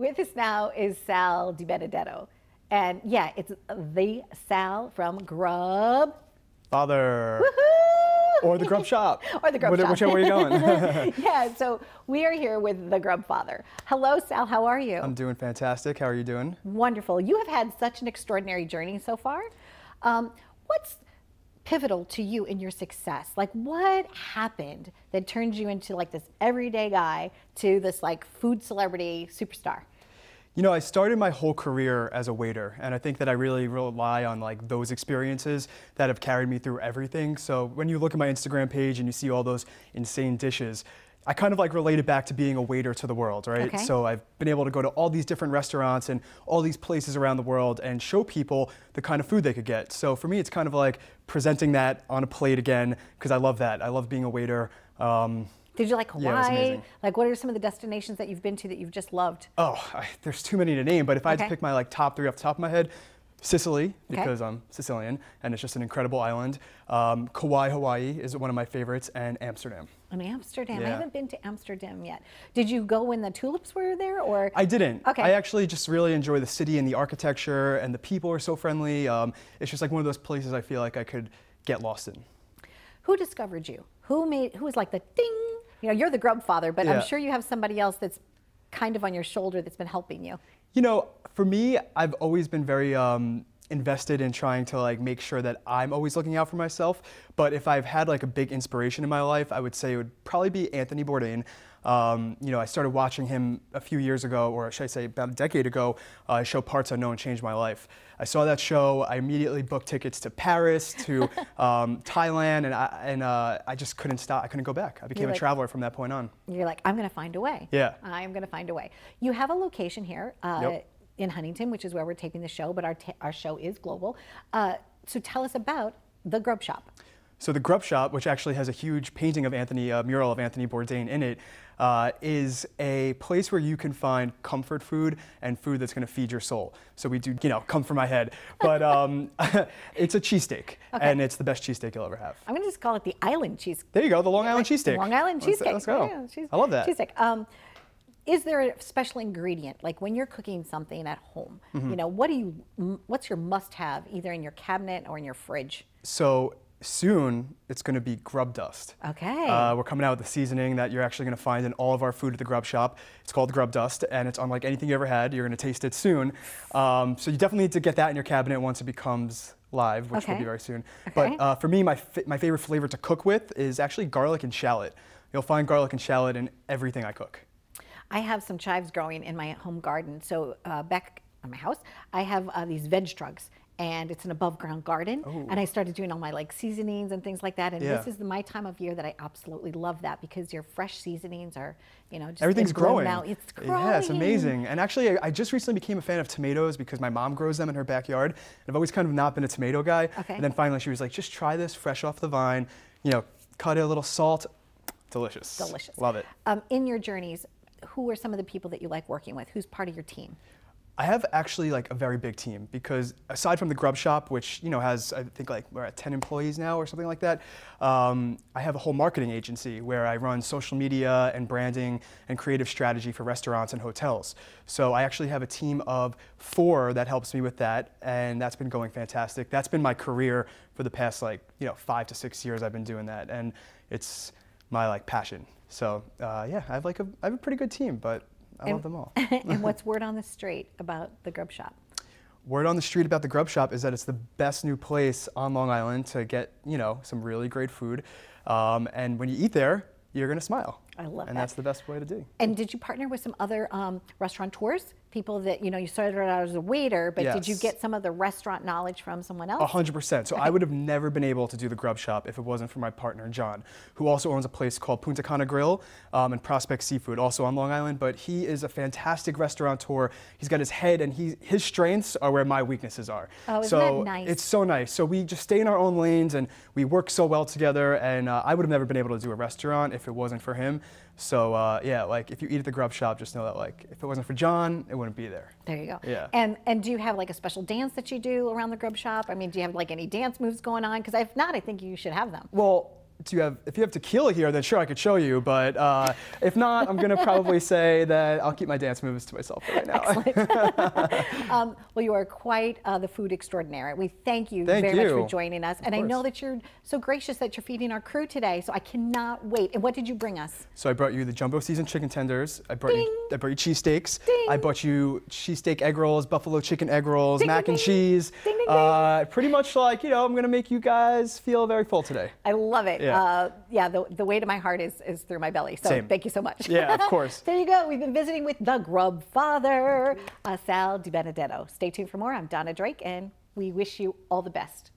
With us now is Sal Di Benedetto. And yeah, it's the Sal from Grub. Father. Or the Grub Shop. or the Grub Shop. Whichever way you're going. yeah, so we are here with the Grub Father. Hello, Sal. How are you? I'm doing fantastic. How are you doing? Wonderful. You have had such an extraordinary journey so far. Um, what's pivotal to you in your success? Like, what happened that turned you into like this everyday guy to this like food celebrity superstar? You know, I started my whole career as a waiter, and I think that I really rely on like those experiences that have carried me through everything. So when you look at my Instagram page and you see all those insane dishes, I kind of like related back to being a waiter to the world, right? Okay. So I've been able to go to all these different restaurants and all these places around the world and show people the kind of food they could get. So for me, it's kind of like presenting that on a plate again because I love that. I love being a waiter. Um, did you like Hawaii? Yeah, like what are some of the destinations that you've been to that you've just loved? Oh, I, there's too many to name, but if okay. I had to pick my like top three off the top of my head, Sicily, because okay. I'm Sicilian, and it's just an incredible island. Um, Kauai, Hawaii is one of my favorites, and Amsterdam. And Amsterdam. Yeah. I haven't been to Amsterdam yet. Did you go when the tulips were there, or? I didn't. Okay. I actually just really enjoy the city and the architecture, and the people are so friendly. Um, it's just like one of those places I feel like I could get lost in. Who discovered you? Who made? Who was like the ding? you know, you're the grub father, but yeah. I'm sure you have somebody else that's kind of on your shoulder that's been helping you. You know, for me, I've always been very um, invested in trying to like make sure that I'm always looking out for myself. But if I've had like a big inspiration in my life, I would say it would probably be Anthony Bourdain. Um, you know, I started watching him a few years ago, or should I say about a decade ago, uh, show Parts Unknown changed my life. I saw that show, I immediately booked tickets to Paris, to um, Thailand, and, I, and uh, I just couldn't stop, I couldn't go back. I became a traveler from that point on. You're like, I'm gonna find a way. Yeah. I'm gonna find a way. You have a location here. Uh, yep in Huntington, which is where we're taping the show, but our, our show is global. Uh, so tell us about the Grub Shop. So the Grub Shop, which actually has a huge painting of Anthony, a uh, mural of Anthony Bourdain in it, uh, is a place where you can find comfort food and food that's going to feed your soul. So we do, you know, come from my head, but um, it's a cheesesteak, okay. and it's the best cheesesteak you'll ever have. I'm going to just call it the Island Cheese. There you go, the Long Island cheesesteak. Long Island uh, cheesesteak. Let's, let's go. Yeah, I love that. Cheesesteak. Um, is there a special ingredient like when you're cooking something at home mm -hmm. you know what do you what's your must have either in your cabinet or in your fridge so soon it's going to be grub dust okay uh, we're coming out with a seasoning that you're actually going to find in all of our food at the grub shop it's called grub dust and it's unlike anything you ever had you're going to taste it soon um, so you definitely need to get that in your cabinet once it becomes live which okay. will be very soon okay. but uh, for me my, my favorite flavor to cook with is actually garlic and shallot you'll find garlic and shallot in everything i cook I have some chives growing in my home garden. So uh, back on my house, I have uh, these veg trugs, and it's an above ground garden. Ooh. And oh. I started doing all my like seasonings and things like that. And yeah. this is the, my time of year that I absolutely love that because your fresh seasonings are, you know, just everything's growing. Out. It's growing. Yeah, it's amazing. And actually, I, I, just recently became a fan of tomatoes because my mom grows them in her backyard. And I've always kind of not been a tomato guy. Okay. And then finally, she was like, just try this fresh off the vine. You know, cut it a little salt. Delicious. Delicious. Love it. Um, in your journeys, who are some of the people that you like working with? Who's part of your team? I have actually like a very big team because aside from the Grub Shop, which you know has I think like we're at 10 employees now or something like that, um, I have a whole marketing agency where I run social media and branding and creative strategy for restaurants and hotels. So I actually have a team of four that helps me with that, and that's been going fantastic. That's been my career for the past like you know five to six years. I've been doing that, and it's my like passion. So uh, yeah, I have like a I have a pretty good team, but I and, love them all. and what's word on the street about the grub shop? Word on the street about the grub shop is that it's the best new place on Long Island to get you know some really great food, um, and when you eat there, you're gonna smile. I love and that. And that's the best way to do. And did you partner with some other um, restaurateurs? People that, you know, you started out as a waiter, but yes. did you get some of the restaurant knowledge from someone else? 100%. So I would have never been able to do the grub shop if it wasn't for my partner, John, who also owns a place called Punta Cana Grill um, and Prospect Seafood, also on Long Island. But he is a fantastic restaurateur. He's got his head and he, his strengths are where my weaknesses are. Oh, isn't so that nice? It's so nice. So we just stay in our own lanes and we work so well together. And uh, I would have never been able to do a restaurant if it wasn't for him. So uh, yeah, like if you eat at the grub shop, just know that like if it wasn't for John, it wouldn't be there. There you go. Yeah. And and do you have like a special dance that you do around the grub shop? I mean, do you have like any dance moves going on? Because if not, I think you should have them. Well, have, if you have tequila here, then sure, I could show you. But uh, if not, I'm going to probably say that I'll keep my dance moves to myself right now. Excellent. um, well, you are quite uh, the food extraordinaire. We thank you thank very you. much for joining us. Of and course. I know that you're so gracious that you're feeding our crew today. So I cannot wait. And what did you bring us? So I brought you the jumbo seasoned chicken tenders. I brought ding. you, I brought you cheesesteaks. I brought you cheesesteak egg rolls, buffalo chicken egg rolls, ding, mac ding, and cheese. Uh, pretty much like, you know, I'm going to make you guys feel very full today. I love it. Yeah yeah, uh, yeah the, the weight of my heart is, is through my belly. So Same. thank you so much. Yeah, of course. there you go. We've been visiting with the Grub Father, uh, Sal Di Benedetto. Stay tuned for more. I'm Donna Drake, and we wish you all the best.